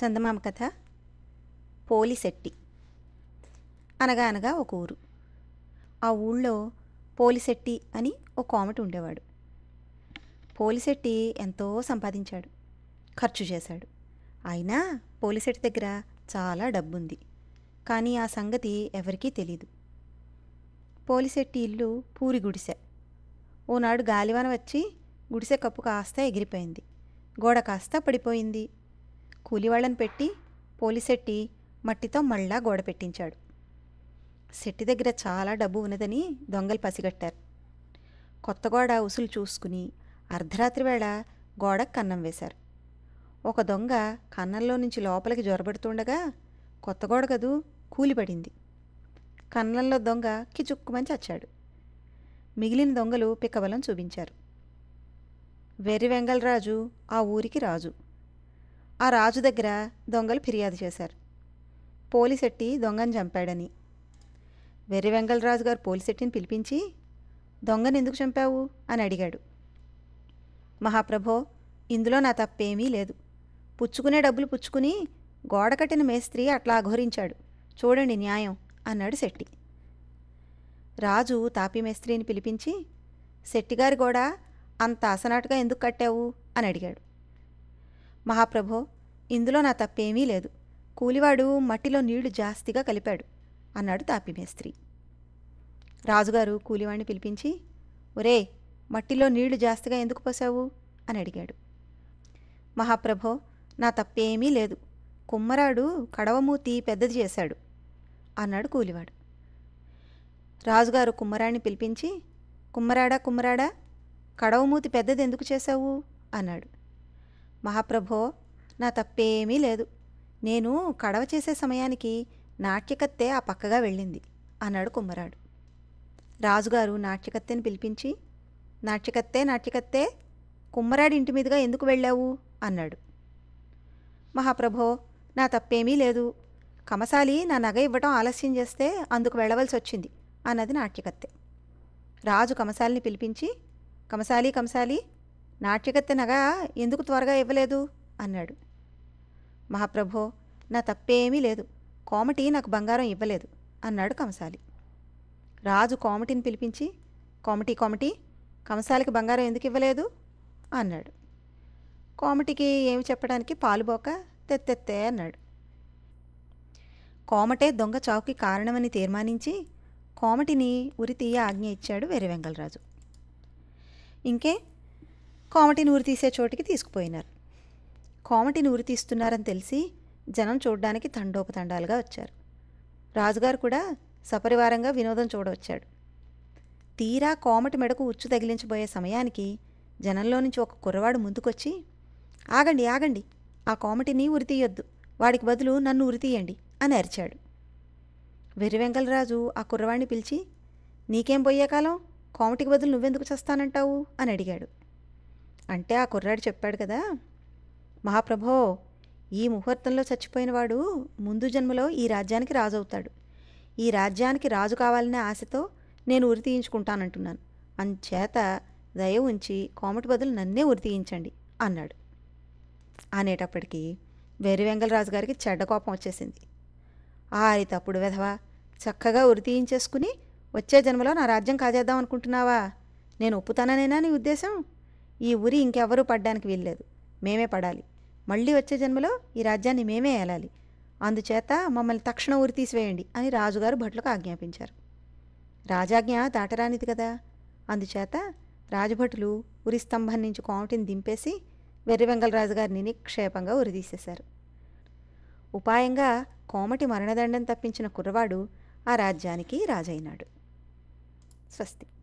చందమామ కథ పోలిశెట్టి అనగా అనగా ఒక ఊరు ఆ ఊళ్ళో పోలిశెట్టి అని ఓ కోమటి ఉండేవాడు పోలిశెట్టి ఎంతో సంపాదించాడు ఖర్చు చేశాడు అయినా పోలిశెట్టి దగ్గర చాలా డబ్బుంది కానీ ఆ సంగతి ఎవరికీ తెలీదు పోలిశెట్టి ఇల్లు పూరి గుడిసె ఓనాడు గాలివాన వచ్చి గుడిసె కప్పు కాస్త ఎగిరిపోయింది గోడ కాస్త పడిపోయింది కూలివాళ్లను పెట్టి పోలిసెట్టి మట్టితో మళ్ళా గోడ పెట్టించాడు శెట్టి దగ్గర చాలా డబ్బు ఉన్నదని దొంగలు పసిగట్టారు కొత్త గోడ ఉసులు చూసుకుని అర్ధరాత్రి వేళ గోడ కన్నం వేశారు ఒక దొంగ కన్నంలో నుంచి లోపలికి జొరబడుతుండగా కొత్త గోడ కదూ కూలిపడింది కన్నంలో దొంగ కిచుక్కుమని చచ్చాడు మిగిలిన దొంగలు పిక్కబలం చూపించారు వెర్రి వెంగళరాజు ఆ ఊరికి రాజు ఆ రాజు దగ్గర దొంగలు ఫిర్యాదు చేశారు పోలిశెట్టి దొంగను చంపాడని వెర్రి వెంగళరాజు గారు పోలిశెట్టిని పిలిపించి దొంగను ఎందుకు చంపావు అని అడిగాడు మహాప్రభో ఇందులో నా తప్పేమీ లేదు పుచ్చుకునే డబ్బులు పుచ్చుకుని గోడ కట్టిన మేస్త్రి అట్లా అఘోరించాడు చూడండి న్యాయం అన్నాడు శెట్టి రాజు తాపీ మేస్త్రిని పిలిపించి శెట్టిగారి గోడ అంత అసనాటుగా ఎందుకు కట్టావు అని అడిగాడు మహాప్రభో ఇందులో నా తప్పేమీ లేదు కూలివాడు మట్టిలో నీళ్లు జాస్తిగా కలిపాడు అన్నాడు తాపిమేస్త్రి రాజుగారు కూలివాడిని పిలిపించి ఒరే మట్టిలో నీళ్లు జాస్తిగా ఎందుకు పోసావు అని అడిగాడు మహాప్రభో నా తప్పేమీ లేదు కుమ్మరాడు కడవమూతి పెద్దది చేశాడు అన్నాడు కూలివాడు రాజుగారు కుమ్మరాడిని పిలిపించి కుమ్మరాడా కుమ్మరాడా కడవమూతి పెద్దది ఎందుకు చేశావు అన్నాడు మహాప్రభో నా తప్పేమీ లేదు నేను కడవ చేసే సమయానికి నాట్యకత్తె ఆ పక్కగా వెళ్ళింది అన్నాడు కుమ్మరాడు రాజుగారు నాట్యకత్తెని పిలిపించి నాట్యకత్తె నాట్యకత్తె కుమ్మరాడి ఇంటి మీదుగా ఎందుకు వెళ్ళావు అన్నాడు మహాప్రభో నా తప్పేమీ లేదు కమసాలి నా నగ ఇవ్వటం ఆలస్యం చేస్తే అందుకు వెళ్ళవలసి వచ్చింది అన్నది నాట్యకత్తె రాజు కమసాలిని పిలిపించి కమసాలి కమసాలి నాట్యకత్తె నగ ఎందుకు త్వరగా ఇవ్వలేదు అన్నాడు మహాప్రభో నా తప్పేమీ లేదు కోమటి నాకు బంగారం ఇవ్వలేదు అన్నాడు కంసాలి రాజు కోమటిని పిలిపించి కోమటి కోమటి కంసాలికి బంగారం ఎందుకు ఇవ్వలేదు అన్నాడు కోమటికి ఏమి చెప్పడానికి పాలుబోక తెత్తెత్తే అన్నాడు కోమటే దొంగ చావుకి కారణమని తీర్మానించి కోమటిని ఉరితీయ ఆజ్ఞ ఇచ్చాడు వెర్రి వెంగళరాజు ఇంకే కోమటిని ఉరి తీసే చోటికి తీసుకుపోయినారు కోమటిని ఉరితీస్తున్నారని తెలిసి జనం చూడ్డానికి తండోపతండాలుగా వచ్చారు రాజుగారు కూడా సపరివారంగా వినోదం చూడవచ్చాడు తీరా కోమటి మెడకు ఉచ్చు తగిలించబోయే సమయానికి జనంలో నుంచి ఒక కుర్రవాడు ముందుకొచ్చి ఆగండి ఆగండి ఆ కోమటిని ఉరితీయొద్దు వాడికి బదులు నన్ను ఉరితీయండి అని అరిచాడు వెర్రివెంకలరాజు ఆ కుర్రవాడిని పిలిచి నీకేం పోయే కాలం కోమటికి బదులు నువ్వెందుకు చేస్తానంటావు అని అడిగాడు అంటే ఆ కుర్రాడు చెప్పాడు కదా మహాప్రభో ఈ ముహూర్తంలో చచ్చిపోయినవాడు ముందు జన్మలో ఈ రాజ్యానికి రాజు అవుతాడు ఈ రాజ్యానికి రాజు కావాలనే ఆశతో నేను ఉరి తీయించుకుంటానంటున్నాను అంచేత దయ ఉంచి కోమటి బదులు నన్నే ఉరి తీయించండి అన్నాడు అనేటప్పటికీ వెంగళరాజు గారికి చెడ్డ కోపం వచ్చేసింది ఆరి తప్పుడు వెధవా చక్కగా ఉరి తీయించేసుకుని వచ్చే జన్మలో నా రాజ్యం కాజేద్దాం అనుకుంటున్నావా నేను ఒప్పుతాననేనా నీ ఉద్దేశం ఈ ఉరి ఇంకెవరూ పడ్డానికి వీల్లేదు మేమే పడాలి మళ్ళీ వచ్చే జన్మలో ఈ రాజ్యాన్ని మేమే ఏలాలి అందుచేత మమ్మల్ని తక్షణ ఊరి తీసివేయండి అని రాజుగారు భట్లకు ఆజ్ఞాపించారు రాజాజ్ఞ దాటరానిది కదా అందుచేత రాజభటులు ఉరి స్తంభం నుంచి కోమటిని దింపేసి వెర్రివెంగళరాజు రాజుగారిని నిక్షేపంగా ఉరిదీసేశారు ఉపాయంగా కోమటి మరణదండం తప్పించిన కుర్రవాడు ఆ రాజ్యానికి రాజైనాడు స్వస్తి